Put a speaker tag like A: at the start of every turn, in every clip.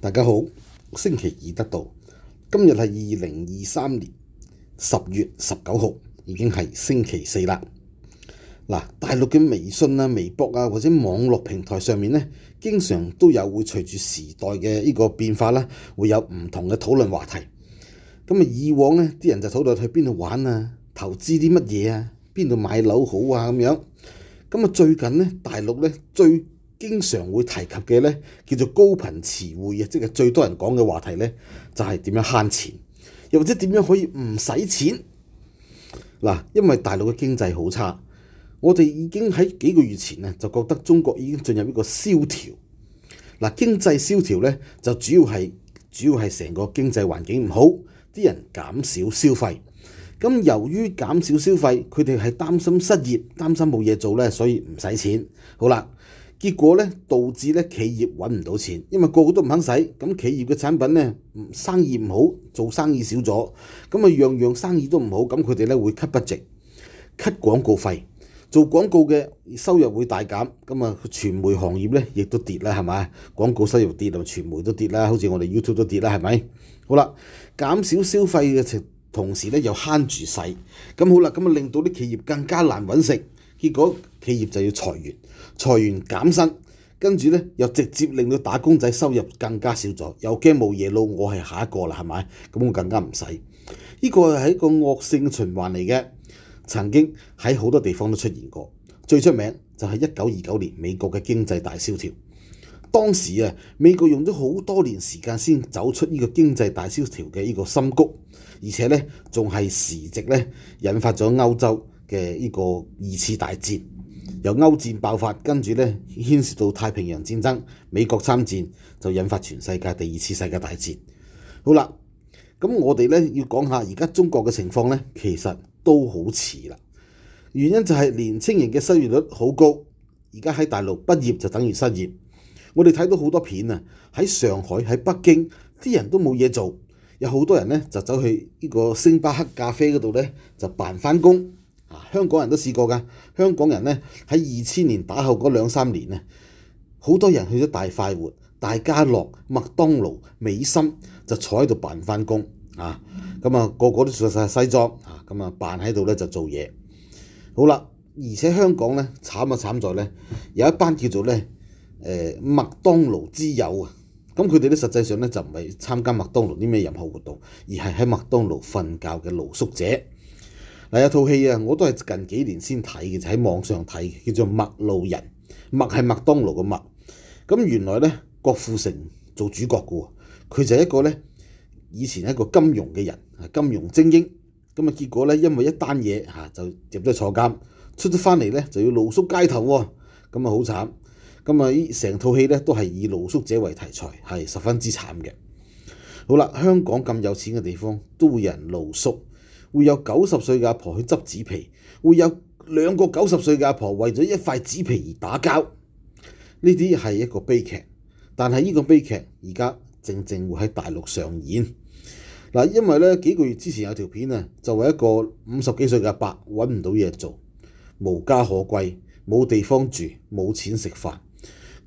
A: 大家好，星期二得到，今日系二零二三年十月十九号，已经系星期四啦。嗱，大陸嘅微信啊、微博啊或者網絡平台上面咧，經常都有會隨住時代嘅呢個變化啦，會有唔同嘅討論話題。咁啊，以往咧啲人就讨论去邊度玩啊，投資啲乜嘢啊，邊度買樓好啊咁樣。咁啊，最近咧大陸咧最經常會提及嘅咧叫做高頻詞匯啊，即係最多人講嘅話題咧，就係點樣慳錢，又或者點樣可以唔使錢嗱。因為大陸嘅經濟好差，我哋已經喺幾個月前咧就覺得中國已經進入一個蕭條嗱。經濟蕭條咧就主要係主要係成個經濟環境唔好，啲人減少消費。咁由於減少消費，佢哋係擔心失業，擔心冇嘢做咧，所以唔使錢。好啦。結果咧，導致咧企業揾唔到錢，因為個個都唔肯使，咁企業嘅產品咧生意唔好，做生意少咗，咁啊樣樣生意都唔好，咁佢哋咧會 cut 不值，t 廣告費，做廣告嘅收入會大減，咁啊傳媒行業咧亦都跌啦，係咪？廣告收入跌，就傳媒都跌啦，好似我哋 YouTube 都跌啦，係咪？好啦，減少消費嘅情。同時咧又慳住使，咁好啦，咁啊令到啲企業更加難揾食，結果企業就要裁員。裁員減薪，跟住咧又直接令到打工仔收入更加少咗，又驚冇嘢攞，我係下一個啦，係咪？咁我更加唔使，呢個係一個惡性循環嚟嘅。曾經喺好多地方都出現過，最出名就係一九二九年美國嘅經濟大蕭條。當時啊，美國用咗好多年時間先走出呢個經濟大蕭條嘅呢個深谷，而且咧仲係時值咧引發咗歐洲嘅呢個二次大劫。由歐戰爆發，跟住咧牽涉到太平洋戰爭，美國參戰就引發全世界第二次世界大戰。好啦，咁我哋咧要講下而家中國嘅情況咧，其實都好似啦。原因就係年青人嘅失業率好高，而家喺大陸畢業就等於失業。我哋睇到好多片啊，喺上海、喺北京啲人都冇嘢做，有好多人咧就走去呢個星巴克咖啡嗰度咧就扮翻工。啊！香港人都試過㗎，香港人咧喺二千年打後嗰兩三年呢，好多人去咗大快活、大家樂、麥當勞、美心，就坐喺度扮翻工啊！咁啊個個都著晒西裝啊！咁啊扮喺度咧就做嘢。好啦，而且香港咧慘啊慘在咧有一班叫做咧誒麥當勞之友啊，咁佢哋咧實際上咧就唔係參加麥當勞啲咩任何活動，而係喺麥當勞瞓覺嘅露宿者。嗱有套戲啊，我都係近幾年先睇嘅，就喺網上睇叫做《麥路人》，麥係麥當勞嘅麥。咁原來咧，郭富城做主角嘅喎，佢就係一個咧以前一個金融嘅人，金融精英。咁啊，結果咧，因為一單嘢嚇就入咗坐監，出咗翻嚟咧就要露宿街頭喎。咁啊，好慘。咁啊，成套戲咧都係以露宿者為題材，係十分之慘嘅。好啦，香港咁有錢嘅地方都會人露宿。會有九十歲嘅阿婆去執紙皮，會有兩個九十歲嘅阿婆為咗一塊紙皮而打交。呢啲係一個悲劇，但係呢個悲劇而家正正會喺大陸上演。嗱，因為咧幾個月之前有條片啊，就係一個五十幾歲嘅阿伯揾唔到嘢做，無家可歸，冇地方住，冇錢食飯。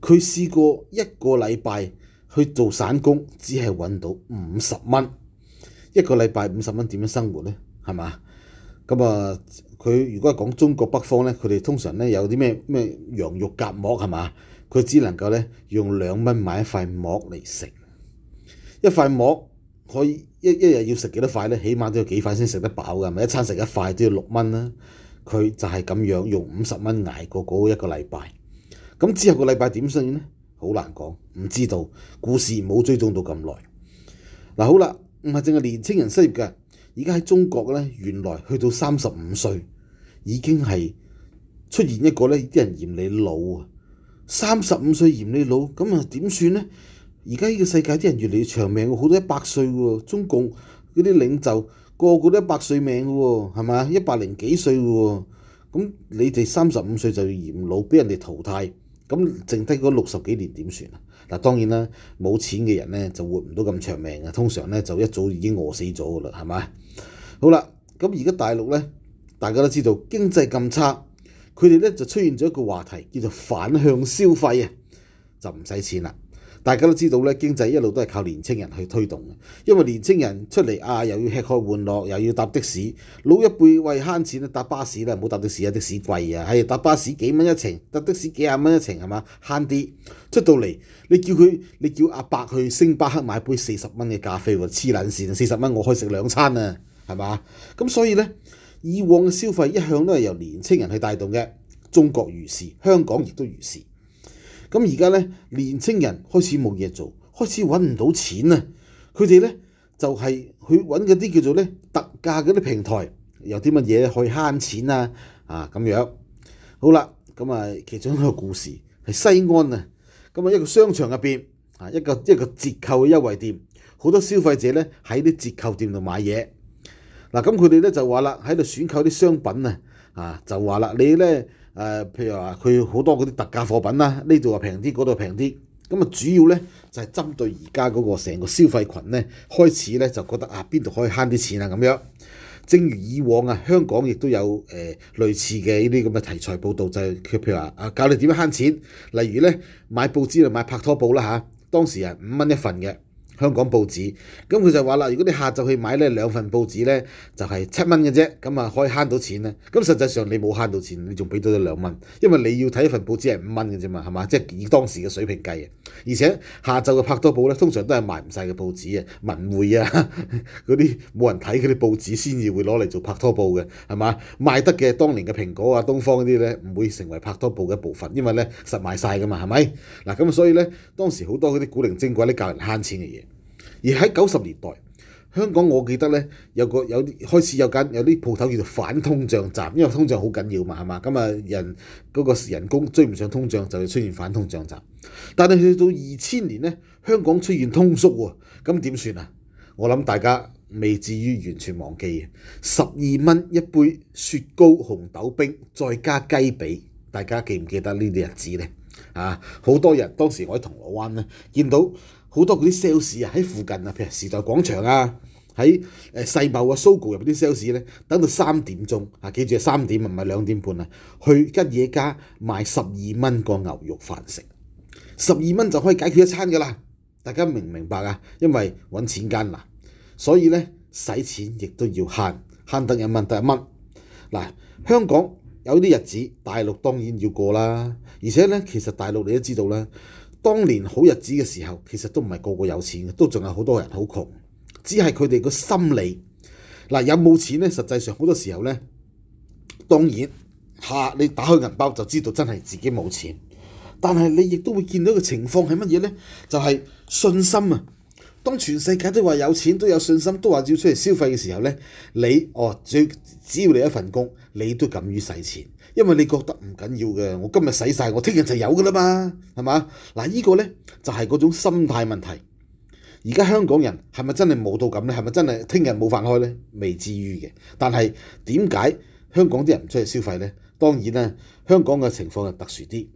A: 佢試過一個禮拜去做散工，只係揾到五十蚊。一個禮拜五十蚊點樣生活呢？係嘛？咁啊，佢如果係講中國北方咧，佢哋通常咧有啲咩咩羊肉夾馍係嘛？佢只能夠咧用兩蚊買一塊馍嚟食，一塊馍可以一一日要食幾多塊咧？起碼都要幾塊先食得飽㗎，咪一餐食一塊都要六蚊啦。佢就係咁樣用五十蚊捱過嗰一個禮拜。咁之後個禮拜點算咧？好難講，唔知道。故事冇追蹤到咁耐。嗱好啦，唔係淨係年青人失業㗎。而家喺中國咧，原來去到三十五歲已經係出現一個咧，啲人嫌你老啊！三十五歲嫌你老，咁啊點算咧？而家呢個世界啲人越嚟越長命，好多一百歲喎，中共嗰啲領袖個個都一百歲命嘅喎，係啊？一百零幾歲嘅喎，咁你哋三十五歲就要嫌老，俾人哋淘汰。咁剩低嗰六十幾年點算啊？嗱當然啦，冇錢嘅人咧就活唔到咁長命啊，通常咧就一早已經餓死咗㗎啦，係咪？好啦，咁而家大陸咧，大家都知道經濟咁差，佢哋咧就出現咗一個話題叫做反向消費啊，就唔使錢啦。大家都知道咧，經濟一路都係靠年青人去推動嘅，因為年青人出嚟啊，又要吃開玩樂，又要搭的士。老一輩為慳錢咧，搭巴士咧，唔好搭的士啊，的士貴啊，係搭巴士幾蚊一程，搭的士幾廿蚊一程係嘛，慳啲出到嚟。你叫佢，你叫阿伯去星巴克買杯四十蚊嘅咖啡喎，黐撚線，四十蚊我可以食兩餐啊，係嘛？咁所以咧，以往嘅消費一向都係由年青人去帶動嘅，中國如是，香港亦都如是。咁而家咧，年青人開始冇嘢做，開始揾唔到錢啊！佢哋咧就係去揾嗰啲叫做咧特價嗰啲平台，有啲乜嘢可以慳錢啊？啊咁樣，好啦，咁啊其中一個故事係西安啊，咁啊一個商場入邊啊一個一個折扣嘅優惠店，好多消費者咧喺啲折扣店度買嘢。嗱咁佢哋咧就話啦，喺度選購啲商品啊，啊就話啦，你咧～誒，譬如話佢好多嗰啲特價貨品啦，呢度啊平啲，嗰度平啲，咁啊主要咧就係針對而家嗰個成個消費群咧，開始咧就覺得啊邊度可以慳啲錢啊咁樣。正如以往啊，香港亦都有誒類似嘅呢啲咁嘅題材報導，就係譬如話啊教你點樣慳錢，例如咧買報紙就買拍拖報啦嚇，當時係五蚊一份嘅。香港報紙，咁佢就話啦，如果你下晝去買呢兩份報紙呢，就係七蚊嘅啫，咁啊可以慳到錢呢。」咁實際上你冇慳到錢，你仲俾多咗兩蚊，因為你要睇一份報紙係五蚊嘅啫嘛，係嘛？即係以當時嘅水平計而且下晝嘅拍拖報呢，通常都係賣唔晒嘅報紙啊，文匯啊 嗰啲冇人睇嗰啲報紙先至會攞嚟做拍拖報嘅，係嘛？賣得嘅當年嘅蘋果啊、東方嗰啲呢，唔會成為拍拖報嘅一部分，因為呢實賣晒噶嘛，係咪？嗱咁所以呢，當時好多嗰啲古靈精怪啲教人慳錢嘅嘢。而喺九十年代，香港我記得咧有個有開始有間有啲鋪頭叫做反通脹站，因為通脹好緊要嘛係嘛，咁啊人嗰個人工追唔上通脹就會出現反通脹站。但係去到二千年咧，香港出現通縮喎，咁點算啊？我諗大家未至於完全忘記十二蚊一杯雪糕紅豆冰，再加雞髀，大家記唔記得呢啲日子咧？啊，好多人當時我喺銅鑼灣咧見到。好多嗰啲 sales 啊，喺附近啊，譬如時代廣場啊，喺誒世茂啊、Sogo 入邊啲 sales 咧，等到三點鐘啊，記住係三點唔係兩點半啊，去吉野家買十二蚊個牛肉飯食，十二蚊就可以解決一餐㗎啦。大家明唔明白啊？因為揾錢艱難，所以咧使錢亦都要慳，慳得一蚊得一蚊。嗱，香港有啲日子，大陸當然要過啦。而且咧，其實大陸你都知道啦。當年好日子嘅時候，其實都唔係個個有錢嘅，都仲有好多人好窮。只係佢哋個心理，嗱有冇錢咧？實際上好多時候咧，當然嚇你打開銀包就知道真係自己冇錢。但係你亦都會見到個情況係乜嘢咧？就係信心啊！當全世界都話有錢、都有信心、都話要出嚟消費嘅時候咧，你哦，最只要你一份工，你都敢於使錢，因為你覺得唔緊要嘅，我今日使晒，我聽日就有噶啦嘛，係嘛？嗱，依個咧就係嗰種心態問題。而家香港人係咪真係冇到咁咧？係咪真係聽日冇飯開咧？未至於嘅。但係點解香港啲人唔出嚟消費咧？當然啦，香港嘅情況係特殊啲。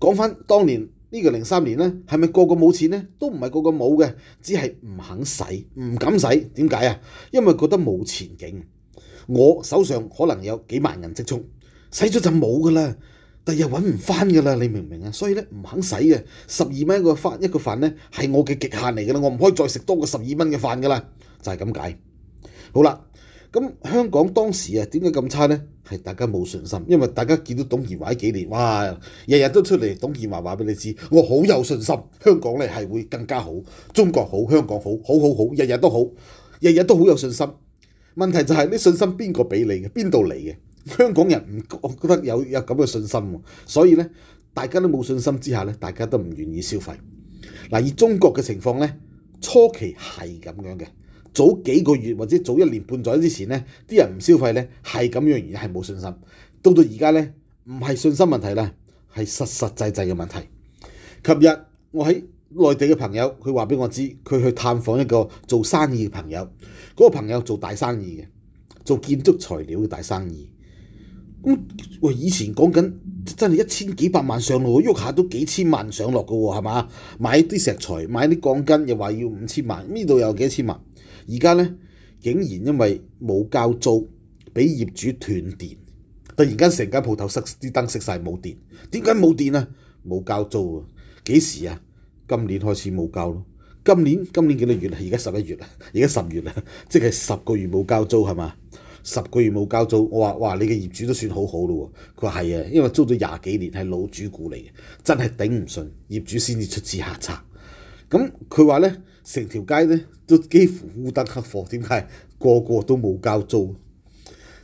A: 講翻當年。呢個零三年咧，係咪個個冇錢咧？都唔係個個冇嘅，只係唔肯使，唔敢使。點解啊？因為覺得冇前景。我手上可能有幾萬銀積蓄，使咗就冇噶啦，第日揾唔翻噶啦。你明唔明啊？所以咧唔肯使嘅。十二蚊一個飯，一個飯咧係我嘅極限嚟噶啦，我唔可以再食多過十二蚊嘅飯噶啦，就係咁解。好啦。咁香港當時啊，點解咁差呢？係大家冇信心，因為大家見到董建華幾年，哇，日日都出嚟董建華話俾你知，我好有信心，香港咧係會更加好，中國好，香港好，好好好，日日都好，日日都好有信心。問題就係呢信心邊個俾你嘅，邊度嚟嘅？香港人唔，我覺得有有咁嘅信心，所以咧大家都冇信心之下咧，大家都唔願意消費。嗱，以中國嘅情況咧，初期係咁樣嘅。早幾個月或者早一年半載之前咧，啲人唔消費咧，係咁樣原因係冇信心。到到而家咧，唔係信心問題啦，係實實際際嘅問題。琴日我喺內地嘅朋友，佢話俾我知，佢去探訪一個做生意嘅朋友。嗰個朋友做大生意嘅，做建築材料嘅大生意。咁喂，以前講緊真係一千幾百萬上落喐下都幾千萬上落嘅喎，係嘛？買啲石材，買啲鋼筋，又話要五千萬，呢度又幾千萬。而家咧，竟然因為冇交租，俾業主斷電，突然間成間鋪頭熄啲燈，熄曬冇電。點解冇電啊？冇交租啊？幾時啊？今年開始冇交咯。今年今年幾多月啊？而家十一月啦，而家十月啦，即係十個月冇交租係嘛？十個月冇交租，我話哇，你嘅業主都算好好咯喎。佢話係啊，因為租咗廿幾年係老主顧嚟嘅，真係頂唔順業主先至出資下策。咁佢話咧，成條街咧。都幾乎烏得黑貨，點解個個都冇交租？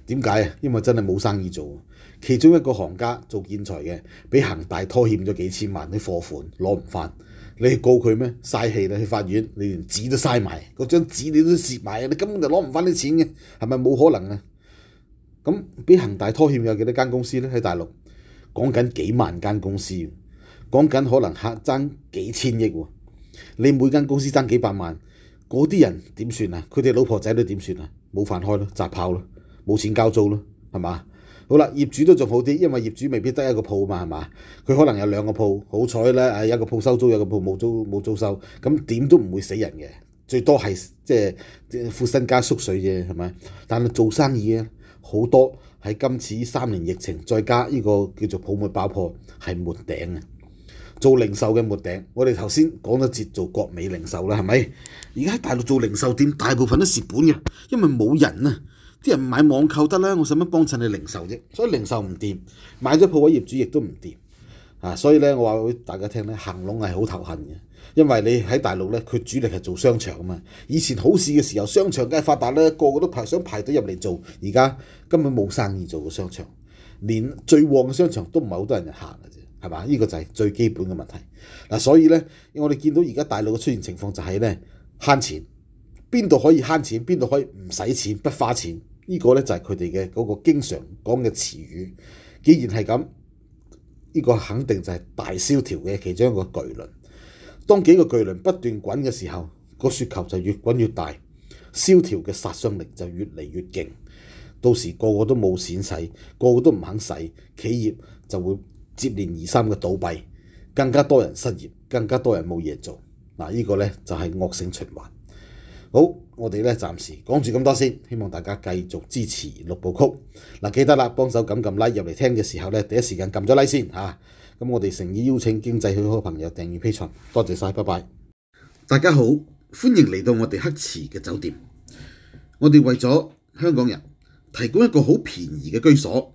A: 點解啊？因為真係冇生意做。其中一個行家做建材嘅，俾恒大拖欠咗幾千萬啲貨款，攞唔翻。你告佢咩？嘥氣啦！去法院，你連紙都嘥埋，嗰張紙你都蝕埋，你根本就攞唔翻啲錢嘅，係咪冇可能啊？咁俾恒大拖欠有幾多間公司咧？喺大陸講緊幾萬間公司，講緊可能客爭幾千億喎。你每間公司爭幾百萬。嗰啲人點算啊？佢哋老婆仔都點算啊？冇飯開咯，砸炮咯，冇錢交租咯，係嘛？好啦，業主都仲好啲，因為業主未必得一個鋪嘛，係嘛？佢可能有兩個鋪，好彩咧，誒一個鋪收租，有個鋪冇租冇租收，咁點都唔會死人嘅，最多係即係副身家縮水啫，係咪？但係做生意啊，好多喺今次三年疫情，再加呢個叫做泡沫爆破，係沒頂啊！做零售嘅末頂，我哋頭先講咗節做國美零售啦，係咪？而家喺大陸做零售店，大部分都蝕本嘅，因為冇人啊！啲人買網購得啦，我使乜幫襯你零售啫？所以零售唔掂，買咗鋪位業主亦都唔掂啊！所以咧，我話俾大家聽咧，行龍係好頭痕嘅，因為你喺大陸咧，佢主力係做商場啊嘛。以前好市嘅時候，商場梗係發達咧，個個都排想排隊入嚟做。而家根本冇生意做個商場，連最旺嘅商場都唔係好多人行嘅。係嘛？呢個就係最基本嘅問題嗱，所以咧，我哋見到而家大陸嘅出現情況就係咧慳錢，邊度可以慳錢，邊度可以唔使錢、不花錢。呢個咧就係佢哋嘅嗰個經常講嘅詞語。既然係咁，呢個肯定就係大蕭條嘅其中一個巨輪。當幾個巨輪不斷滾嘅時候，個雪球就越滾越大，蕭條嘅殺傷力就越嚟越勁。到時個個都冇錢使，個個都唔肯使，企業就會。接連而三嘅倒閉，更加多人失業，更加多人冇嘢做。嗱，呢個咧就係惡性循環。好，我哋咧暫時講住咁多先，希望大家繼續支持六部曲。嗱，記得啦，幫手撳撳 Like 入嚟聽嘅時候咧，第一時間撳咗 Like 先嚇。咁我哋誠意邀請經濟許可朋友訂閱披尋，多謝曬，拜拜。大家好，歡迎嚟到我哋黑池嘅酒店。我哋為咗香港人提供一個好便宜嘅居所。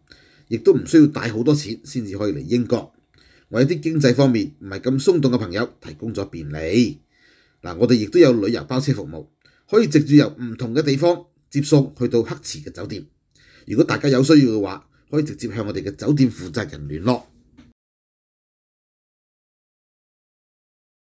A: 亦都唔需要帶好多錢先至可以嚟英國，為有啲經濟方面唔係咁鬆動嘅朋友提供咗便利。嗱，我哋亦都有旅遊包車服務，可以直接由唔同嘅地方接送去到黑池嘅酒店。如果大家有需要嘅話，可以直接向我哋嘅酒店負責人聯絡。